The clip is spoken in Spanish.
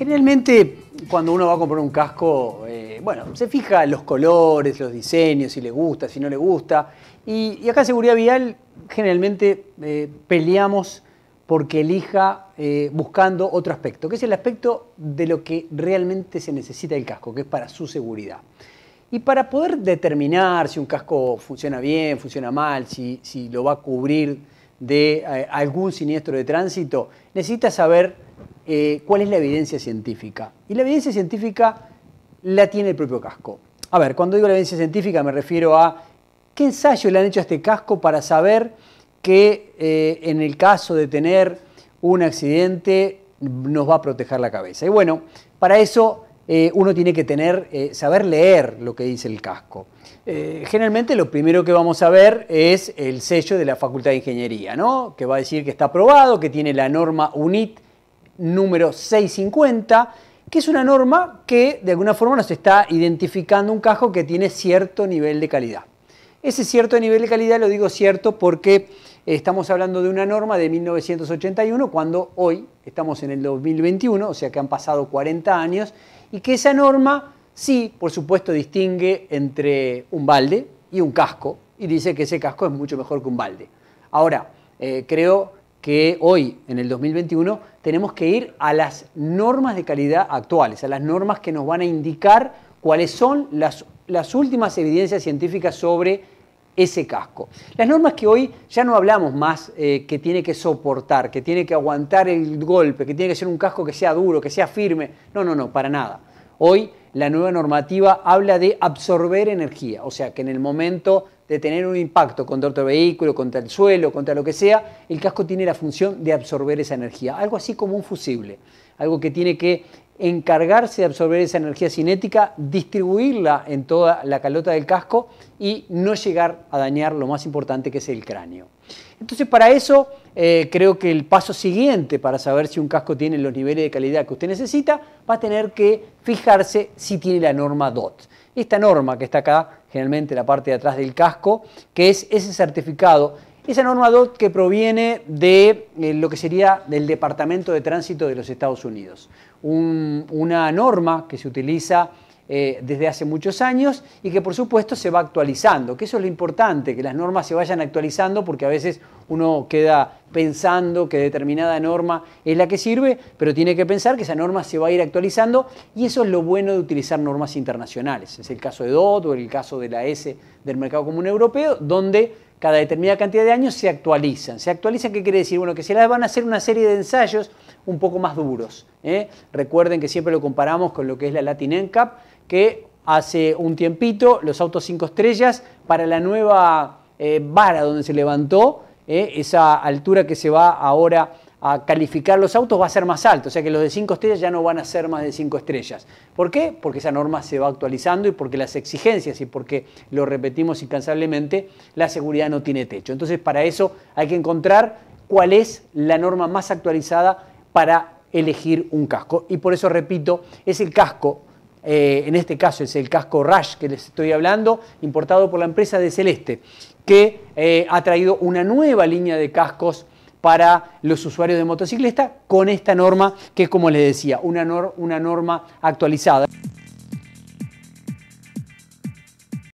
Generalmente, cuando uno va a comprar un casco, eh, bueno, se fija los colores, los diseños, si le gusta, si no le gusta. Y, acá en Seguridad Vial generalmente eh, peleamos porque elija eh, buscando otro aspecto, que es el aspecto de lo que realmente se necesita el casco, que es para su seguridad. Y para poder determinar si un casco funciona bien, funciona mal, si, si lo va a cubrir de algún siniestro de tránsito, necesita saber eh, cuál es la evidencia científica. Y la evidencia científica la tiene el propio casco. A ver, cuando digo la evidencia científica me refiero a qué ensayo le han hecho a este casco para saber que eh, en el caso de tener un accidente nos va a proteger la cabeza. Y bueno, para eso eh, uno tiene que tener, saber leer lo que dice el casco. generalmente lo primero que vamos a ver es el sello de la Facultad de Ingeniería, que va a decir que está aprobado, que tiene la norma UNIT número 650, que es una norma que de alguna forma nos está identificando un casco que tiene cierto nivel de calidad. Ese cierto nivel de calidad lo digo cierto porque estamos hablando de una norma de 1981 cuando hoy estamos en el 2021, o sea que han pasado 40 años, y que esa norma sí, por supuesto, distingue entre un balde y un casco, y dice que ese casco es mucho mejor que un balde. Ahora, eh, creo que hoy, en el 2021, tenemos que ir a las normas de calidad actuales, a las normas que nos van a indicar cuáles son las, últimas evidencias científicas sobre ese casco. Las normas que hoy ya no hablamos más eh, que tiene que soportar, que tiene que aguantar el golpe, que tiene que ser un casco que sea duro, que sea firme. No, no, no, para nada. Hoy la nueva normativa habla de absorber energía, o sea que en el momento de tener un impacto contra otro vehículo, contra el suelo, contra lo que sea, el casco tiene la función de absorber esa energía. Algo así como un fusible, algo que tiene que encargarse de absorber esa energía cinética, distribuirla en toda la calota del casco y no llegar a dañar lo más importante que es el cráneo. Entonces, para eso eh, creo que el paso siguiente para saber si un casco tiene los niveles de calidad que usted necesita va a tener que fijarse si tiene la norma DOT. Esta norma que está acá generalmente la parte de atrás del casco, que es ese certificado, esa norma DOT que proviene de eh, lo que sería del Departamento de Tránsito de los Estados Unidos. una norma que se utiliza eh, desde hace muchos años y que por supuesto se va actualizando, que eso es lo importante, que las normas se vayan actualizando porque a veces uno queda pensando que determinada norma es la que sirve, pero tiene que pensar que esa norma se va a ir actualizando y eso es lo bueno de utilizar normas internacionales. Es el caso de DOT o el caso de la S del Mercado Común Europeo, donde cada determinada cantidad de años se actualizan. ¿Se actualizan qué quiere decir? Bueno, que se las van a hacer una serie de ensayos un poco más duros. ¿eh? Recuerden que siempre lo comparamos con lo que es la Latin NCAP, que hace un tiempito los autos 5 estrellas para la nueva eh, vara donde se levantó, eh, esa altura que se va ahora a calificar los autos va a ser más alto, o sea que los de 5 estrellas ya no van a ser más de 5 estrellas. ¿Por qué? Porque esa norma se va actualizando y porque las exigencias y porque lo repetimos incansablemente, la seguridad no tiene techo. Entonces para eso hay que encontrar cuál es la norma más actualizada para elegir un casco. Y por eso repito, es el casco eh, en este caso es el casco Rush que les estoy hablando, importado por la empresa de Celeste, que eh, ha traído una nueva línea de cascos para los usuarios de motocicleta con esta norma que es como les decía, una norma actualizada.